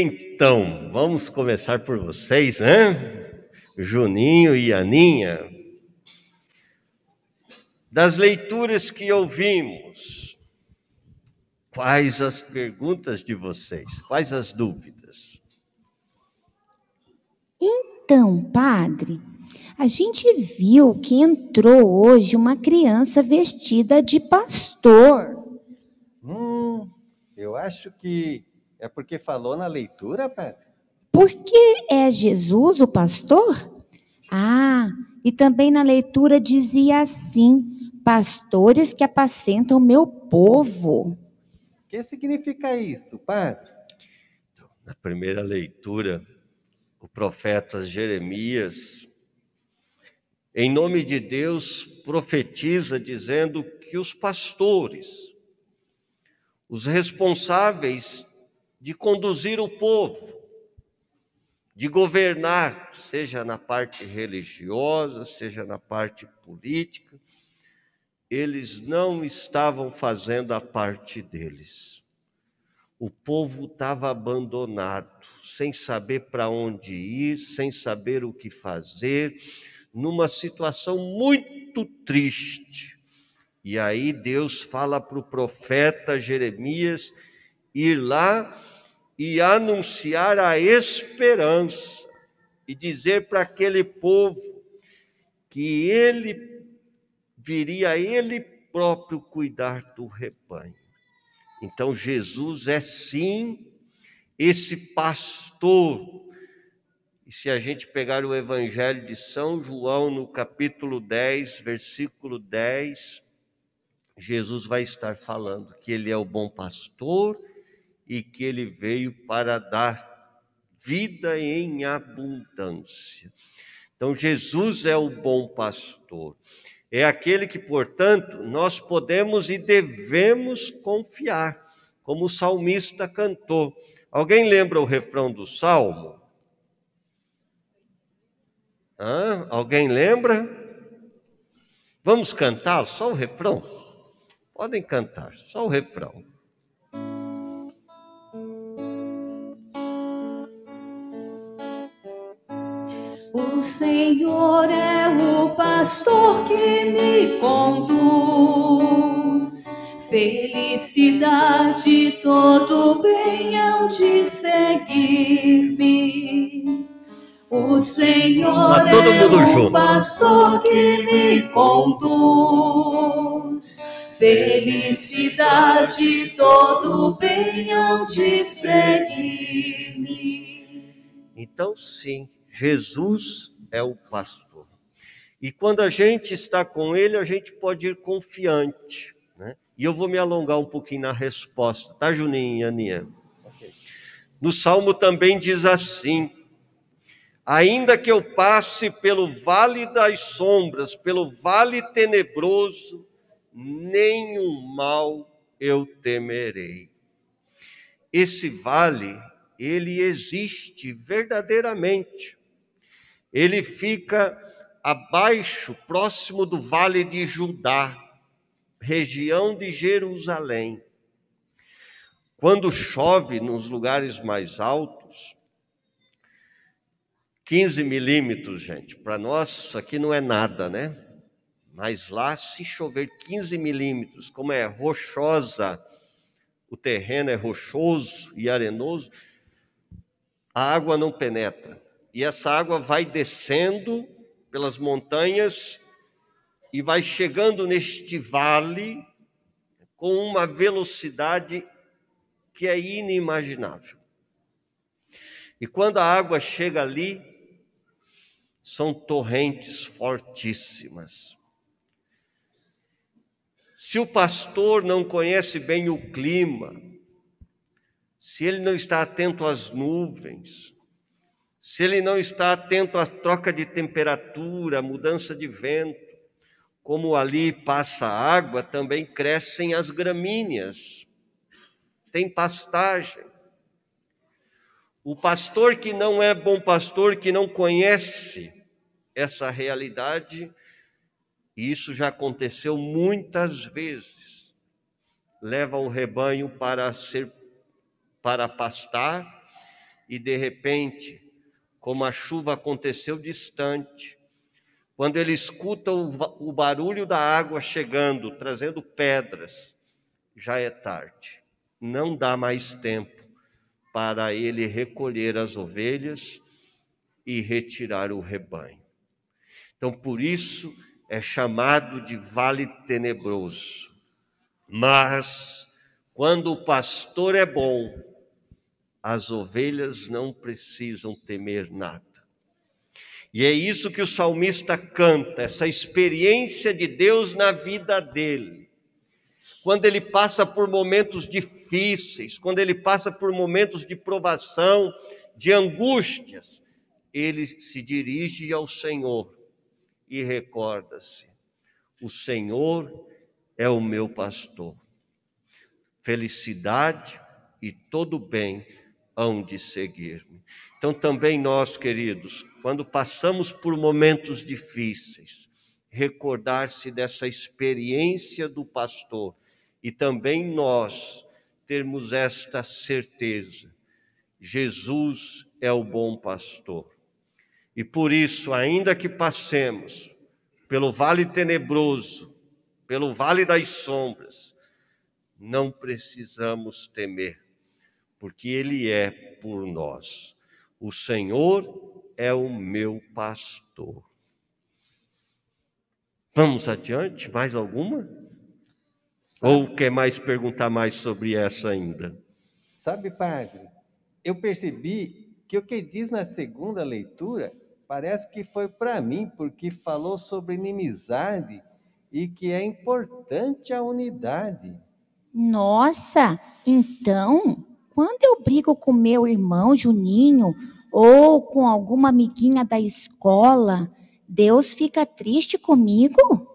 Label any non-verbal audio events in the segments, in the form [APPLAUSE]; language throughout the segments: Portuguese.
Então, vamos começar por vocês, né? Juninho e Aninha. Das leituras que ouvimos, quais as perguntas de vocês? Quais as dúvidas? Então, padre, a gente viu que entrou hoje uma criança vestida de pastor. Hum, eu acho que é porque falou na leitura, Pedro? Porque é Jesus o pastor? Ah, e também na leitura dizia assim: pastores que apacentam meu povo. O que significa isso, padre? Então, na primeira leitura, o profeta Jeremias, em nome de Deus, profetiza dizendo que os pastores, os responsáveis de conduzir o povo, de governar, seja na parte religiosa, seja na parte política, eles não estavam fazendo a parte deles. O povo estava abandonado, sem saber para onde ir, sem saber o que fazer, numa situação muito triste. E aí Deus fala para o profeta Jeremias ir lá e anunciar a esperança e dizer para aquele povo que ele viria ele próprio cuidar do rebanho. Então Jesus é sim esse pastor. E se a gente pegar o evangelho de São João no capítulo 10, versículo 10, Jesus vai estar falando que ele é o bom pastor e que ele veio para dar vida em abundância. Então, Jesus é o bom pastor. É aquele que, portanto, nós podemos e devemos confiar, como o salmista cantou. Alguém lembra o refrão do salmo? Hã? Alguém lembra? Vamos cantar só o refrão? Podem cantar, só o refrão. Senhor é o pastor que me conduz. Felicidade, todo bem hão de seguir-me. O Senhor é o junto. pastor que me conduz. Felicidade, todo bem hão de seguir-me. Então, sim, Jesus é o pastor. E quando a gente está com ele, a gente pode ir confiante. Né? E eu vou me alongar um pouquinho na resposta, tá, Juninho e Aninha? No Salmo também diz assim: Ainda que eu passe pelo vale das sombras, pelo vale tenebroso, nenhum mal eu temerei. Esse vale, ele existe verdadeiramente. Ele fica abaixo, próximo do vale de Judá, região de Jerusalém. Quando chove nos lugares mais altos, 15 milímetros, gente, para nós aqui não é nada, né? Mas lá, se chover 15 milímetros, como é rochosa, o terreno é rochoso e arenoso, a água não penetra. E essa água vai descendo pelas montanhas e vai chegando neste vale com uma velocidade que é inimaginável. E quando a água chega ali, são torrentes fortíssimas. Se o pastor não conhece bem o clima, se ele não está atento às nuvens, se ele não está atento à troca de temperatura, à mudança de vento, como ali passa água, também crescem as gramíneas, tem pastagem. O pastor que não é bom pastor, que não conhece essa realidade, e isso já aconteceu muitas vezes, leva o rebanho para ser para pastar e de repente como a chuva aconteceu distante, quando ele escuta o, barulho da água chegando, trazendo pedras, já é tarde. Não dá mais tempo para ele recolher as ovelhas e retirar o rebanho. Então, por isso é chamado de vale tenebroso. Mas, quando o pastor é bom, as ovelhas não precisam temer nada. E é isso que o salmista canta, essa experiência de Deus na vida dele. Quando ele passa por momentos difíceis, quando ele passa por momentos de provação, de angústias, ele se dirige ao Senhor e recorda-se: o Senhor é o meu pastor. Felicidade e todo bem hão de seguir-me. Então, também nós, queridos, quando passamos por momentos difíceis, recordar-se dessa experiência do pastor e também nós termos esta certeza: Jesus é o bom pastor. E por isso, ainda que passemos pelo vale tenebroso, pelo vale das sombras, não precisamos temer, porque Ele é por nós. O Senhor é o meu pastor. Vamos adiante? Mais alguma? Sabe, Ou quer mais perguntar mais sobre essa ainda? Sabe, padre, eu percebi que o que diz na segunda leitura parece que foi para mim, porque falou sobre inimizade e que é importante a unidade. Nossa, então quando eu brigo com meu irmão Juninho ou com alguma amiguinha da escola, Deus fica triste comigo?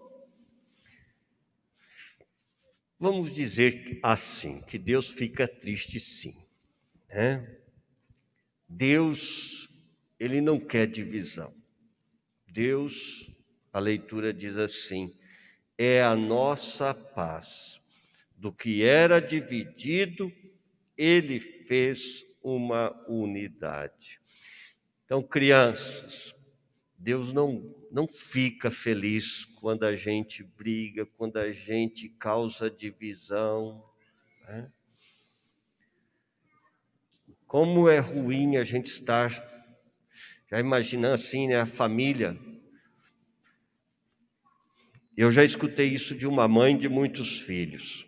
Vamos dizer assim, que Deus fica triste sim. Né? Deus, ele não quer divisão. Deus, a leitura diz assim, é a nossa paz. Do que era dividido, ele fez uma unidade. Então, crianças, Deus não, não fica feliz quando a gente briga, quando a gente causa divisão. Né? Como é ruim a gente estar, já imaginando assim, né, a família. Eu já escutei isso de uma mãe de muitos filhos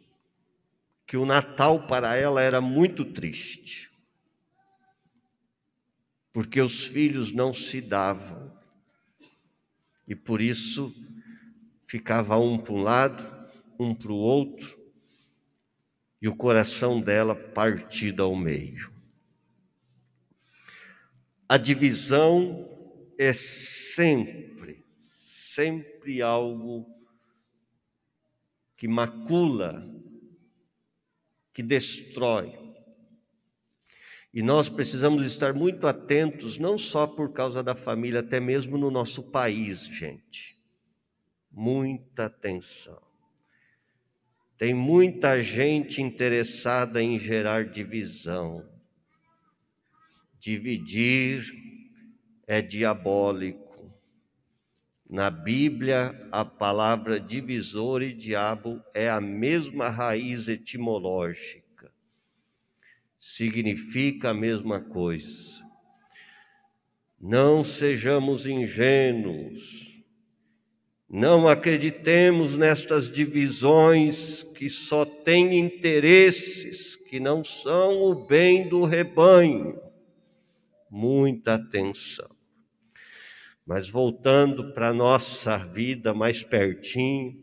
que o Natal para ela era muito triste, porque os filhos não se davam e por isso ficava um para um lado, um para o outro, e o coração dela partido ao meio. A divisão é sempre, sempre algo que macula que destrói. E nós precisamos estar muito atentos, não só por causa da família, até mesmo no nosso país, gente. Muita atenção. Tem muita gente interessada em gerar divisão. Dividir é diabólico. Na Bíblia, a palavra divisor e diabo é a mesma raiz etimológica. Significa a mesma coisa. Não sejamos ingênuos. Não acreditemos nestas divisões que só têm interesses que não são o bem do rebanho. Muita atenção. Mas voltando para a nossa vida mais pertinho,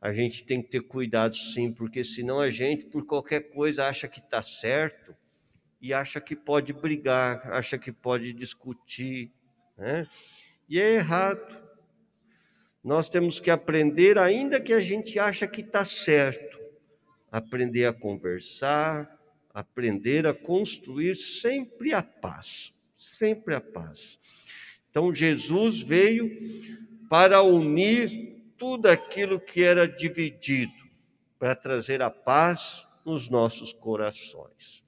a gente tem que ter cuidado sim, porque senão a gente, por qualquer coisa, acha que está certo e acha que pode brigar, acha que pode discutir, né? E é errado. Nós temos que aprender, ainda que a gente acha que está certo, aprender a conversar, aprender a construir sempre a paz, sempre a paz. Então Jesus veio para unir tudo aquilo que era dividido, para trazer a paz nos nossos corações.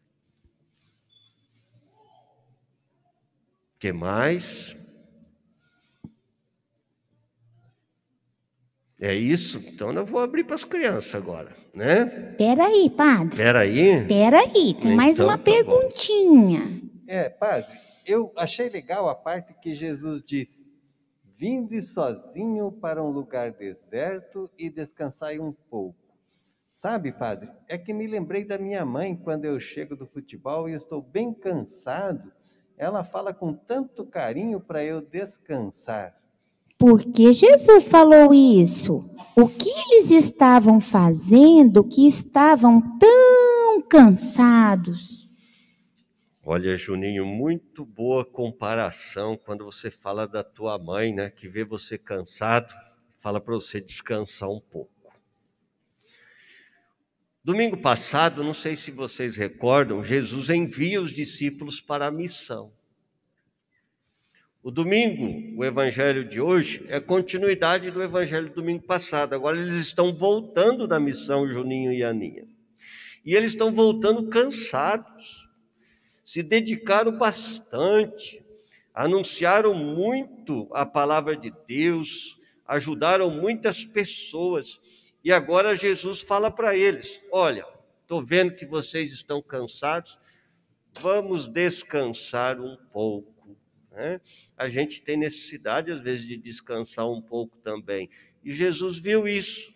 O que mais? É isso? Então eu vou abrir para as crianças agora, né? Peraí, padre. Peraí. Peraí, tem mais então, uma tá perguntinha. Bom. É, padre, eu achei legal a parte que Jesus disse: Vinde sozinho para um lugar deserto e descansai um pouco. Sabe, padre, é que me lembrei da minha mãe quando eu chego do futebol e estou bem cansado. Ela fala com tanto carinho para eu descansar. Por que Jesus falou isso? O que eles estavam fazendo que estavam tão cansados? Olha, Juninho, muito boa comparação quando você fala da tua mãe, né, que vê você cansado, fala para você descansar um pouco. Domingo passado, não sei se vocês recordam, Jesus envia os discípulos para a missão. O domingo, o evangelho de hoje, é continuidade do evangelho do domingo passado. Agora eles estão voltando da missão, Juninho e Aninha. E eles estão voltando cansados se dedicaram bastante, anunciaram muito a palavra de Deus, ajudaram muitas pessoas. E agora Jesus fala para eles: Olha, estou vendo que vocês estão cansados, vamos descansar um pouco. Né? A gente tem necessidade, às vezes, de descansar um pouco também. E Jesus viu isso.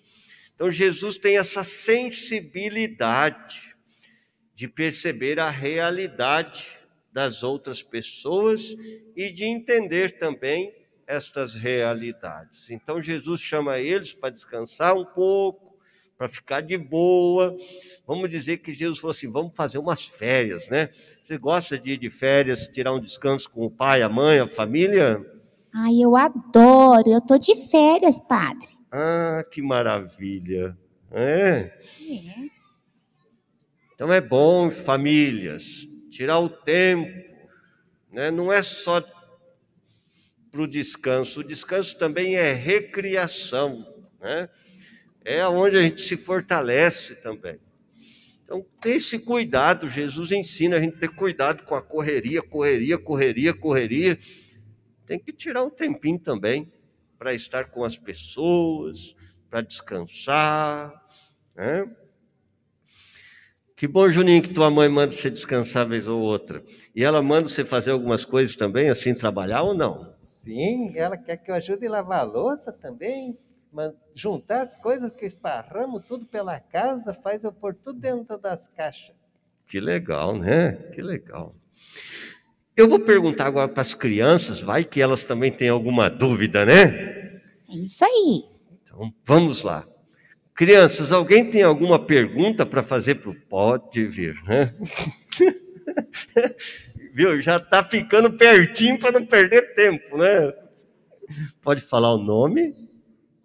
Então, Jesus tem essa sensibilidade de perceber a realidade das outras pessoas e de entender também estas realidades. Então Jesus chama eles para descansar um pouco, para ficar de boa. Vamos dizer que Jesus falou assim: vamos fazer umas férias, né? Você gosta de ir de férias, tirar um descanso com o pai, a mãe, a família? Ai, eu adoro. Eu tô de férias, padre. Ah, que maravilha. Né? É. é. Então é bom, famílias, tirar o tempo, né? não é só para o descanso, o descanso também é recriação, né? é onde a gente se fortalece também. Então, tem esse cuidado, Jesus ensina a gente ter cuidado com a correria, correria, correria, correria. Tem que tirar um tempinho também para estar com as pessoas, para descansar, né? Que bom, Juninho, que tua mãe manda você descansar vez ou outra. E ela manda você fazer algumas coisas também, assim, trabalhar ou não? Sim, ela quer que eu ajude a lavar a louça também, juntar as coisas que eu esparramo tudo pela casa, faz eu pôr tudo dentro das caixas. Que legal, né? Que legal. Eu vou perguntar agora para as crianças, vai que elas também têm alguma dúvida, né? É isso aí. Então, vamos lá. Crianças, alguém tem alguma pergunta para fazer para o pode vir, né? [LAUGHS] Viu? Já está ficando pertinho para não perder tempo, né? Pode falar o nome?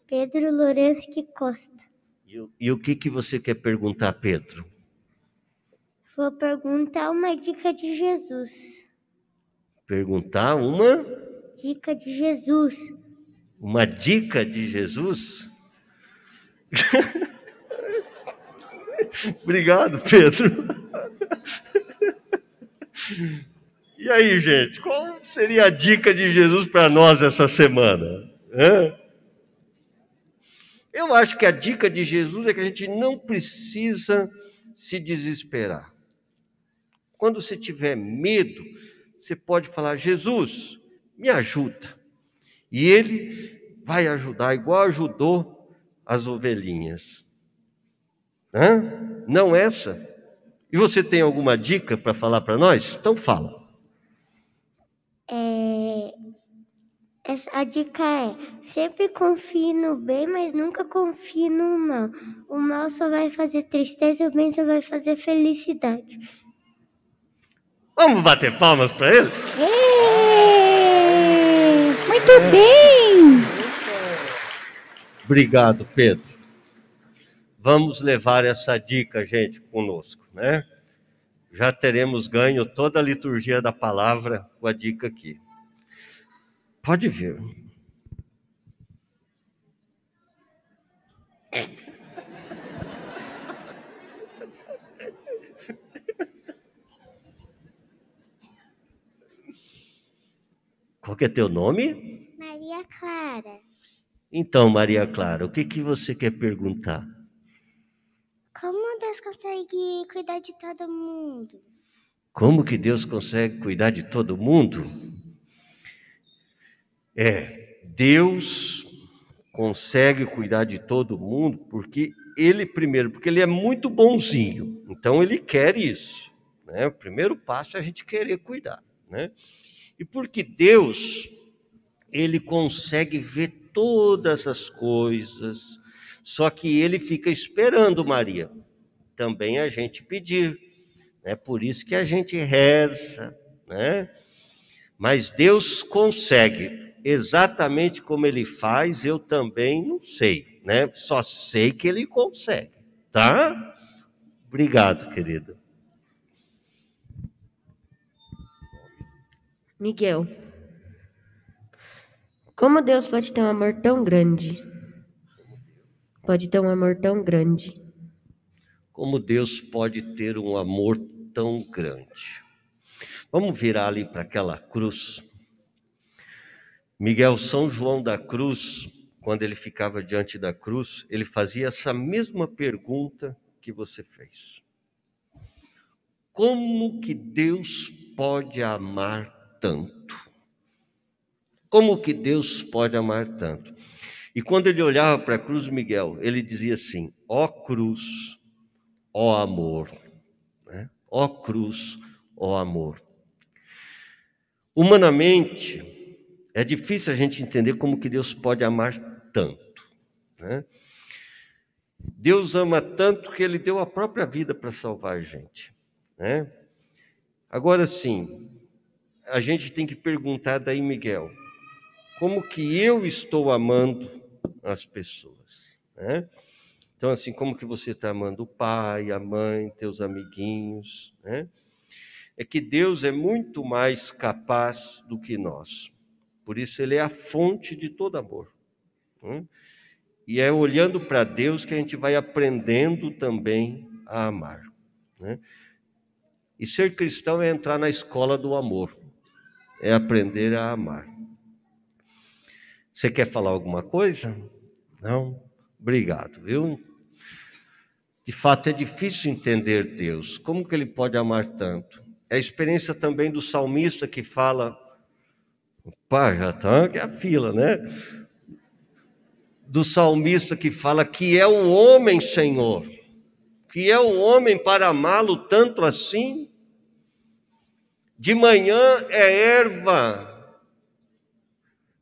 Pedro Lourenço que Costa. E, e, o que, que você quer perguntar, Pedro? Vou perguntar uma dica de Jesus. Perguntar uma? Dica de Jesus. Uma dica de Jesus? [LAUGHS] Obrigado, Pedro. e aí, gente, qual seria a dica de Jesus para nós essa semana? Hã? Eu acho que a dica de Jesus é que a gente não precisa se desesperar. Quando você tiver medo, você pode falar: Jesus, me ajuda. E ele vai ajudar, igual ajudou as ovelhinhas. Hã? Não essa? E você tem alguma dica para falar para nós? Então fala. É... Essa, a dica é: sempre confie no bem, mas nunca confie no mal. O mal só vai fazer tristeza, o bem só vai fazer felicidade. Vamos bater palmas para ele? É. Muito é. bem! Obrigado, Pedro. Vamos levar essa dica, gente, conosco, né? Já teremos ganho toda a liturgia da palavra com a dica aqui. Pode vir. Qual que é teu nome? Maria Clara. Então, Maria Clara, o que, que você quer perguntar? Como Deus consegue cuidar de todo mundo? Como que Deus consegue cuidar de todo mundo? É, Deus consegue cuidar de todo mundo porque ele primeiro, porque ele é muito bonzinho. Então ele quer isso, né? O primeiro passo é a gente querer cuidar, né? E porque Deus ele consegue ver todas as coisas. Só que ele fica esperando Maria. Também a gente pedir. É por isso que a gente reza, né? Mas Deus consegue. Exatamente como ele faz, eu também não sei, né? Só sei que ele consegue, tá? Obrigado, querida. Miguel. Como Deus pode ter um amor tão grande? Pode ter um amor tão grande. Como Deus pode ter um amor tão grande? Vamos virar ali para aquela cruz. Miguel São João da Cruz, quando ele ficava diante da cruz, ele fazia essa mesma pergunta que você fez. Como que Deus pode amar tanto? Como que Deus pode amar tanto? E quando ele olhava para a cruz, Miguel, ele dizia assim: ó cruz, ó amor. Né? Ó cruz, ó amor. Humanamente, é difícil a gente entender como que Deus pode amar tanto. Né? Deus ama tanto que ele deu a própria vida para salvar a gente. Né? Agora sim, a gente tem que perguntar daí, Miguel, como que eu estou amando as pessoas, né? Então, assim, como que você está amando o pai, a mãe, teus amiguinhos, né? É que Deus é muito mais capaz do que nós. Por isso, Ele é a fonte de todo amor. Né? E é olhando para Deus que a gente vai aprendendo também a amar. Né? E ser cristão é entrar na escola do amor, é aprender a amar. Você quer falar alguma coisa? Não? Obrigado. Viu? de fato, é difícil entender Deus. Como que ele pode amar tanto? É a experiência também do salmista que fala, pá, já tá que é a fila, né? Do salmista que fala que é o homem, Senhor, que é o homem para amá-lo tanto assim. De manhã é erva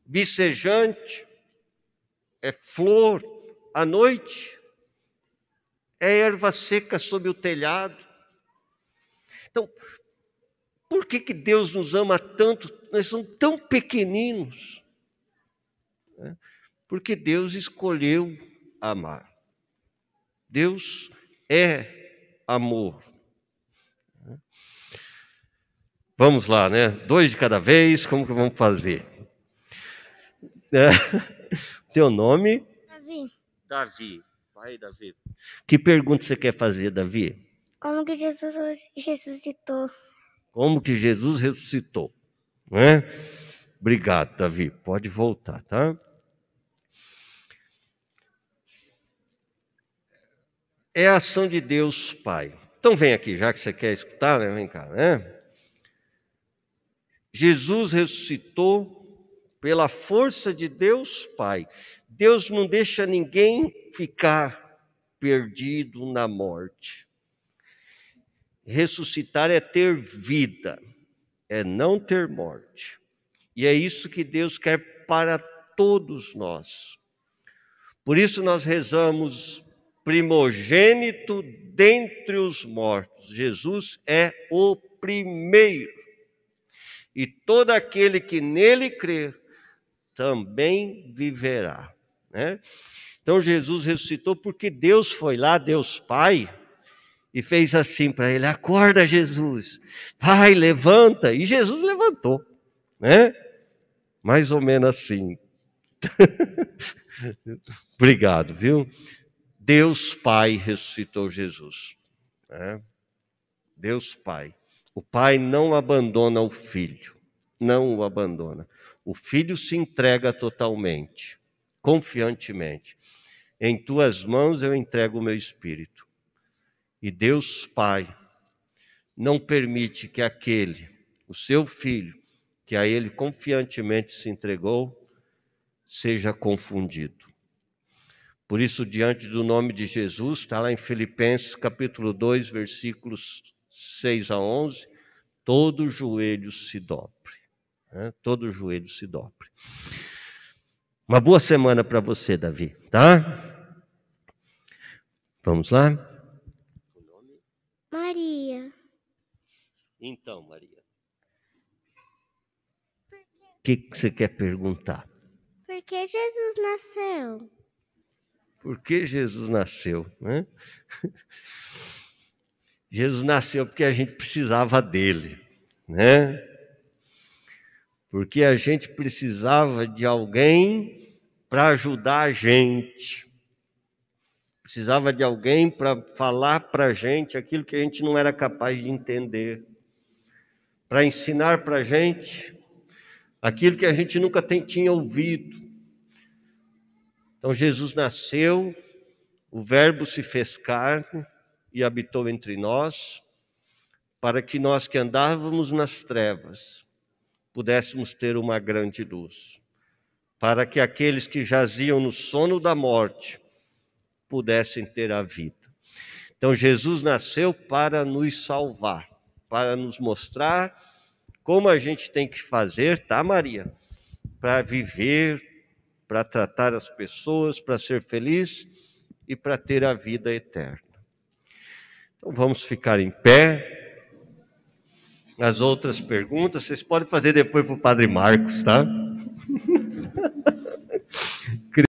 vicejante, é flor à noite, é erva seca sob o telhado. Então, por que, que Deus nos ama tanto? Nós somos tão pequeninos. Né? Porque Deus escolheu amar. Deus é amor. Né? Vamos lá, né? Dois de cada vez, como que vamos fazer? É. [LAUGHS] Teu nome? Davi. Davi. pai Davi. Que pergunta você quer fazer, Davi? Como que Jesus ressuscitou? Como que Jesus ressuscitou? Né? Obrigado, Davi. Pode voltar, tá? É a ação de Deus Pai. Então vem aqui, já que você quer escutar, né? Vem cá, né? Jesus ressuscitou pela força de Deus Pai. Deus não deixa ninguém ficar perdido na morte. Ressuscitar é ter vida, é não ter morte. E é isso que Deus quer para todos nós. Por isso nós rezamos primogênito dentre os mortos. Jesus é o primeiro. E todo aquele que nele crer também viverá. Né? Então Jesus ressuscitou porque Deus foi lá, Deus Pai, e fez assim para ele: Acorda, Jesus, Pai, levanta. E Jesus levantou, né? Mais ou menos assim. [LAUGHS] Obrigado, viu? Deus Pai ressuscitou Jesus. Né? Deus Pai. O Pai não abandona o Filho não o abandona. O filho se entrega totalmente, confiantemente. Em tuas mãos eu entrego o meu espírito. E Deus Pai não permite que aquele, o seu filho, que a ele confiantemente se entregou, seja confundido. Por isso, diante do nome de Jesus, está lá em Filipenses capítulo 2, versículos 6 a 11, todo joelho se dobre né? Todo joelho se dobre. Uma boa semana para você, Davi, tá? Vamos lá? Maria. Então, Maria. O que você quer perguntar? Por que Jesus nasceu? Por que Jesus nasceu? Né? [LAUGHS] Jesus nasceu porque a gente precisava dele, né? porque a gente precisava de alguém para ajudar a gente. Precisava de alguém para falar para a gente aquilo que a gente não era capaz de entender, para ensinar para a gente aquilo que a gente nunca tem, tinha ouvido. Então Jesus nasceu, o Verbo se fez carne e habitou entre nós, para que nós que andávamos nas trevas pudéssemos ter uma grande luz, para que aqueles que jaziam no sono da morte pudessem ter a vida. Então, Jesus nasceu para nos salvar, para nos mostrar como a gente tem que fazer, tá, Maria? Para viver, para tratar as pessoas, para ser feliz e para ter a vida eterna. Então, vamos ficar em pé as outras perguntas, vocês podem fazer depois para o Padre Marcos, tá?